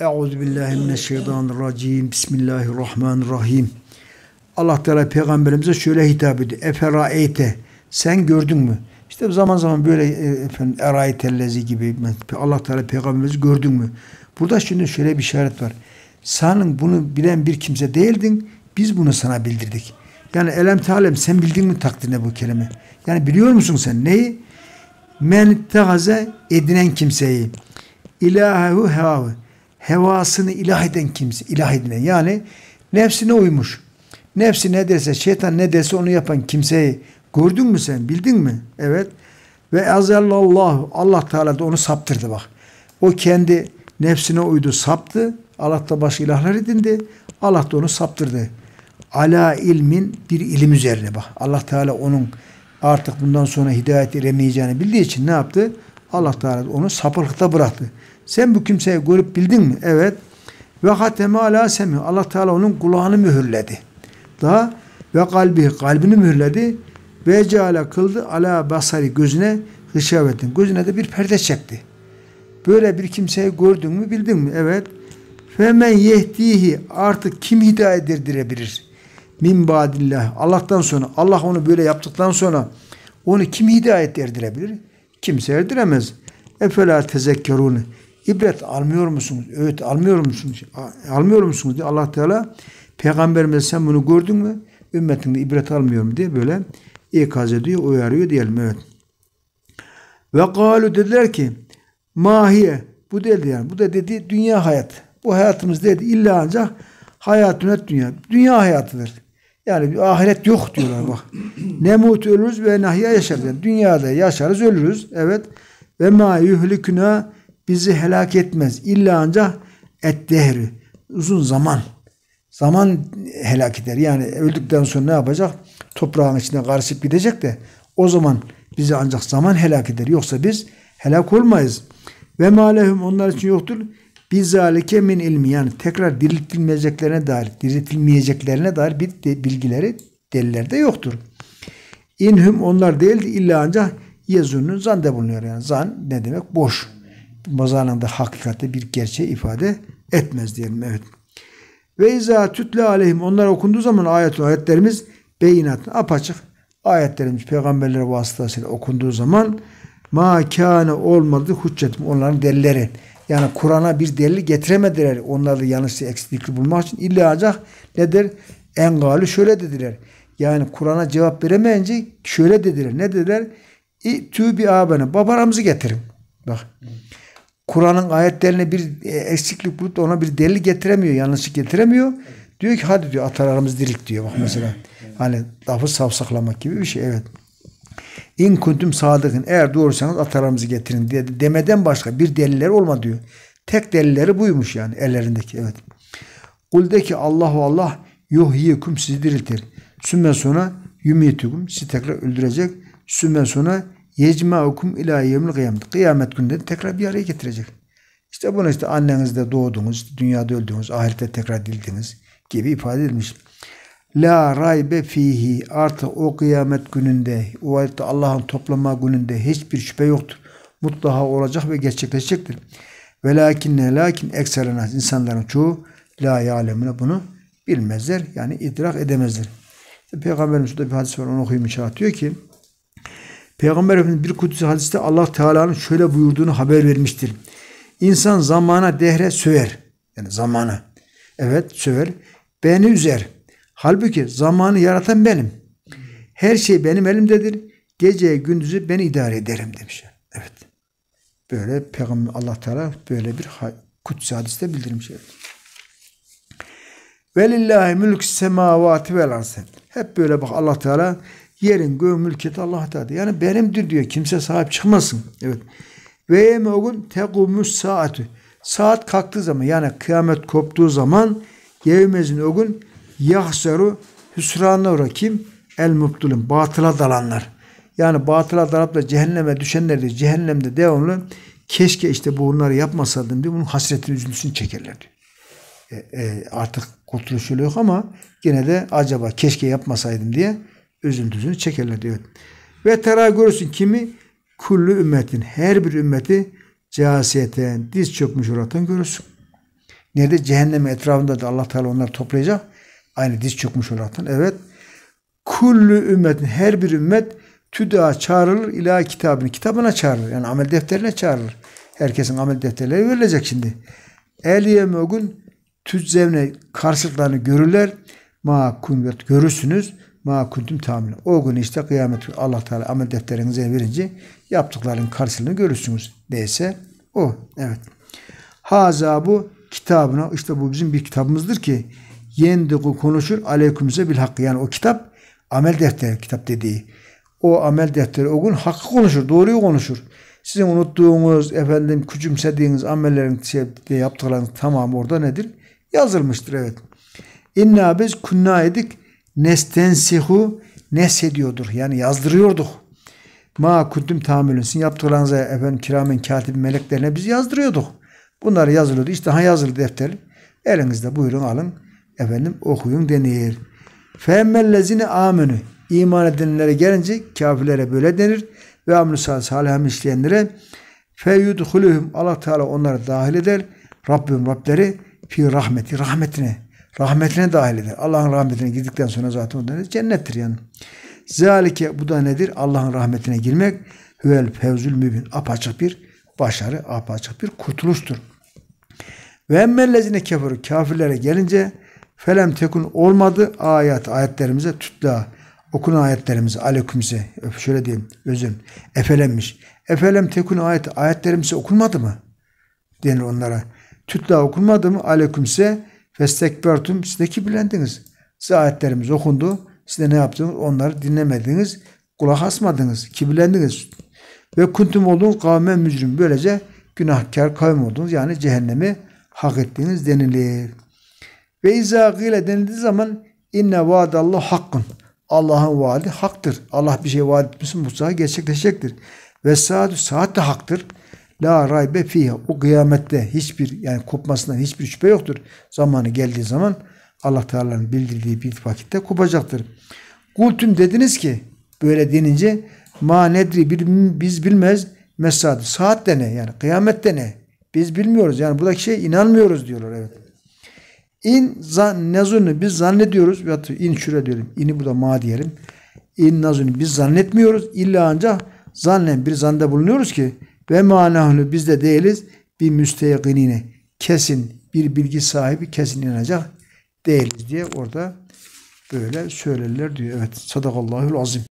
Euzu billahi mineşşeytanirracim. Bismillahirrahmanirrahim. Allah Teala peygamberimize şöyle hitap ediyor. Eferaeyte sen gördün mü? İşte zaman zaman böyle e, efendim erayetellezi gibi Allah Teala peygamberimizi gördün mü? Burada şimdi şöyle bir işaret var. Senin bunu bilen bir kimse değildin. Biz bunu sana bildirdik. Yani elem talem sen bildin mi takdirine bu kelime? Yani biliyor musun sen neyi? Men tehaze edinen kimseyi. İlahu hevavu hevasını ilah eden kimse, ilah edine yani nefsine uymuş. Nefsi ne derse, şeytan ne derse onu yapan kimseyi gördün mü sen, bildin mi? Evet. Ve azellallahu, Allah Teala da onu saptırdı bak. O kendi nefsine uydu, saptı. Allah da başka ilahlar edindi. Allah da onu saptırdı. Ala ilmin bir ilim üzerine bak. Allah Teala onun artık bundan sonra hidayet edemeyeceğini bildiği için ne yaptı? Allah Teala onu sapıklıkta bıraktı. Sen bu kimseyi görüp bildin mi? Evet. Ve hateme ala semi. Allah Teala onun kulağını mühürledi. Daha ve kalbi kalbini mühürledi. Ve ceala kıldı ala basari gözüne hışavetin. Gözüne de bir perde çekti. Böyle bir kimseyi gördün mü bildin mi? Evet. Femen yehdihi artık kim hidayet edilebilir? Min badillah. Allah'tan sonra Allah onu böyle yaptıktan sonra onu kim hidayet erdirebilir? kimse erdiremez. Efela tezekkerûne. İbret almıyor musunuz? Öğüt almıyor musunuz? Almıyor musunuz? diye Allah Teala Peygamberimiz sen bunu gördün mü? Ümmetinde ibret almıyorum diye böyle ikaz ediyor, uyarıyor diyelim. Evet. Ve kalu dediler ki mahiye bu değildi yani. Bu da dedi dünya hayat. Bu hayatımız dedi. illa ancak hayatünet dünya. Dünya hayatıdır. Yani bir ahiret yok diyorlar bak. ne mut ölürüz ve nahya yaşarız. Yani dünyada yaşarız ölürüz. Evet. Ve ma yuhlikuna bizi helak etmez. İlla ancak et dehri. Uzun zaman. Zaman helak eder. Yani öldükten sonra ne yapacak? Toprağın içine karışıp gidecek de o zaman bizi ancak zaman helak eder. Yoksa biz helak olmayız. Ve ma onlar için yoktur Bizzalike min ilmi yani tekrar diriltilmeyeceklerine dair, diriltilmeyeceklerine dair bir de bilgileri delillerde yoktur. İnhum onlar değildi illa ancak yezunun zande bulunuyor. Yani zan ne demek? Boş. Mazanında hakikatte bir gerçeği ifade etmez diyelim. Evet. Ve izâ tütle aleyhim onlar okunduğu zaman ayet ayetlerimiz beyinat apaçık ayetlerimiz peygamberler vasıtasıyla okunduğu zaman ma kâne olmadı hüccet onların delilleri. Yani Kur'an'a bir delil getiremediler. Onları yanlışı eksiklik bulmak için illa ancak nedir? Engali şöyle dediler. Yani Kur'an'a cevap veremeyince şöyle dediler. Ne dediler? İtü bi abene. Babaramızı getirin. Bak. Kur'an'ın ayetlerine bir e, eksiklik bulup da ona bir delil getiremiyor. Yanlışlık getiremiyor. Diyor ki hadi diyor atalarımız dirik diyor. Bak mesela. Hani lafı savsaklamak gibi bir şey. Evet. İn kuntum sadıkın eğer doğursanız atalarımızı getirin diye demeden başka bir deliller olma diyor. Tek delilleri buymuş yani ellerindeki evet. Kul de ki Allahu Allah yuhyikum sizi diriltir. Sümme sonra yumitukum sizi tekrar öldürecek. Sümme sonra yecmaukum ila yevmil kıyamet. Kıyamet günde tekrar bir araya getirecek. İşte bunu işte annenizde doğdunuz, dünyada öldünüz, ahirette tekrar dildiniz gibi ifade edilmiş. La raybe fihi. Artık o kıyamet gününde, o ayette Allah'ın toplama gününde hiçbir şüphe yoktur. Mutlaka olacak ve gerçekleşecektir. Ve lakinne lakin ekserenas insanların çoğu la yalemine bunu bilmezler. Yani idrak edemezler. İşte Peygamberimiz bir hadis var onu okuyayım inşallah. Diyor ki Peygamber Efendimiz bir kutsi hadiste Allah Teala'nın şöyle buyurduğunu haber vermiştir. İnsan zamana dehre söver. Yani zamana. Evet söver. Beni üzer. Halbuki zamanı yaratan benim. Her şey benim elimdedir. geceye gündüzü ben idare ederim demişler. Evet. Böyle Peygamber Allah Teala böyle bir kutsi hadiste bildirmiş. Evet. Velillahi mülk semavati vel arz. Hep böyle bak Allah Teala yerin göğün mülkiyeti Allah Teala. Yani benimdir diyor. Kimse sahip çıkmasın. Evet. Ve yeme o gün tegumus saati. Saat kalktığı zaman yani kıyamet koptuğu zaman yevmezin o gün yahseru hüsrana uğra kim? El mubtulun. Batıla dalanlar. Yani batıla dalıp da cehenneme düşenler de cehennemde devamlı keşke işte bunları yapmasaydım diye bunun hasretini üzüntüsünü çekerler E, e, artık kurtuluş yok ama yine de acaba keşke yapmasaydım diye üzüntüsünü çekerler diyor. Ve tera görürsün kimi? Kullu ümmetin. Her bir ümmeti casiyeten diz çökmüş oratan görürsün. Nerede? Cehennem etrafında da Allah Teala onları toplayacak. Aynı diz çökmüş olaraktan. Evet. Kullu ümmetin her bir ümmet tüda çağrılır ila kitabını. Kitabına çağrılır. Yani amel defterine çağrılır. Herkesin amel defterleri verilecek şimdi. Eliyeme o gün tüzzevne karşılıklarını görürler. Ma kunvet görürsünüz. Ma kuntum tamir. O gün işte kıyamet Allah Teala amel defterinize verince yaptıkların karşılığını görürsünüz. Neyse o. Evet. Haza bu kitabına işte bu bizim bir kitabımızdır ki yendiku konuşur aleykümüze bil hakkı. Yani o kitap amel defteri kitap dediği. O amel defteri o gün hakkı konuşur. Doğruyu konuşur. Sizin unuttuğunuz efendim küçümsediğiniz amellerin şey, yaptıklarınız tamam orada nedir? Yazılmıştır evet. İnna biz kunna edik nestensihu nesediyorduk. Yani yazdırıyorduk. Ma kuntum tamülünsün. Yaptıklarınıza efendim kiramen katip meleklerine biz yazdırıyorduk. Bunları yazılıyordu. İşte daha yazılı defter. Elinizde buyurun alın efendim okuyun denir. Femmellezine amenu iman edenlere gelince kafirlere böyle denir ve amrü salih işleyenlere feyudhuluhum Allah Teala onları dahil eder. Rabbim Rableri fi rahmeti rahmetine rahmetine dahil eder. Allah'ın rahmetine girdikten sonra zaten onları cennettir yani. Zalike bu da nedir? Allah'ın rahmetine girmek huvel fevzül mübin apaçık bir başarı, apaçık bir kurtuluştur. Ve emmellezine keferu kafirlere gelince Felem tekun olmadı ayet ayetlerimize tütla okun ayetlerimizi aleykümse şöyle diyeyim özüm efelemmiş. Efelem tekun ayet ayetlerimize okunmadı mı? denir onlara. tütla okunmadı mı aleykümse festekbertum siz de kibirlendiniz. Size ayetlerimiz okundu. Siz de ne yaptınız? Onları dinlemediniz. Kulak asmadınız. Kibirlendiniz. Ve kuntum oldun kavme mücrim. Böylece günahkar kavim oldunuz. Yani cehennemi hak ettiğiniz denilir. Ve izâ gîle denildiği zaman inne vaadallah hakkın. Allah'ın vaadi haktır. Allah bir şey vaat etmişse mutlaka gerçekleşecektir. Ve saat saat de haktır. La raybe fiha. O kıyamette hiçbir yani kopmasından hiçbir şüphe yoktur. Zamanı geldiği zaman Allah Teala'nın bildirdiği bir vakitte kopacaktır. Kultum dediniz ki böyle denince ma nedri biz bilmez mesad saat de ne yani kıyamette ne biz bilmiyoruz yani buradaki şey inanmıyoruz diyorlar evet. İn nezunu biz zannediyoruz. Veyahut in şura diyelim. İni burada ma diyelim. İn nazunu biz zannetmiyoruz. İlla ancak zannen bir zanda bulunuyoruz ki ve manahunu biz de değiliz. Bir müsteyakinine kesin bir bilgi sahibi kesin inanacak değiliz diye orada böyle söylerler diyor. Evet. sadakallahül azim.